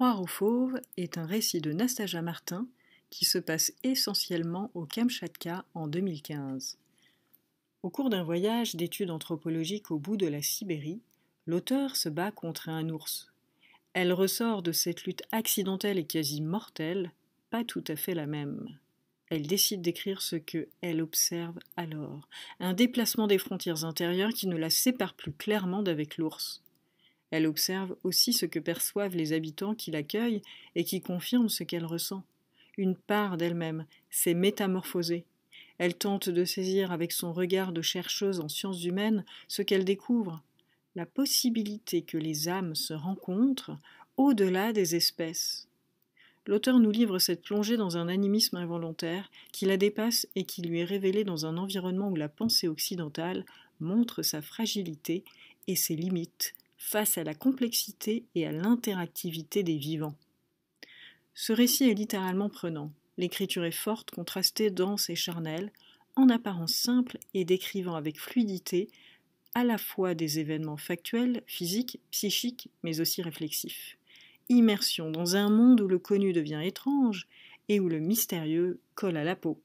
Croire aux fauves est un récit de Nastasia Martin qui se passe essentiellement au Kamchatka en 2015. Au cours d'un voyage d'études anthropologiques au bout de la Sibérie, l'auteur se bat contre un ours. Elle ressort de cette lutte accidentelle et quasi mortelle, pas tout à fait la même. Elle décide d'écrire ce que elle observe alors, un déplacement des frontières intérieures qui ne la sépare plus clairement d'avec l'ours. Elle observe aussi ce que perçoivent les habitants qui l'accueillent et qui confirment ce qu'elle ressent. Une part d'elle-même s'est métamorphosée. Elle tente de saisir avec son regard de chercheuse en sciences humaines ce qu'elle découvre, la possibilité que les âmes se rencontrent au-delà des espèces. L'auteur nous livre cette plongée dans un animisme involontaire qui la dépasse et qui lui est révélé dans un environnement où la pensée occidentale montre sa fragilité et ses limites face à la complexité et à l'interactivité des vivants. Ce récit est littéralement prenant. L'écriture est forte, contrastée, dense et charnelle, en apparence simple et décrivant avec fluidité à la fois des événements factuels, physiques, psychiques, mais aussi réflexifs. Immersion dans un monde où le connu devient étrange et où le mystérieux colle à la peau.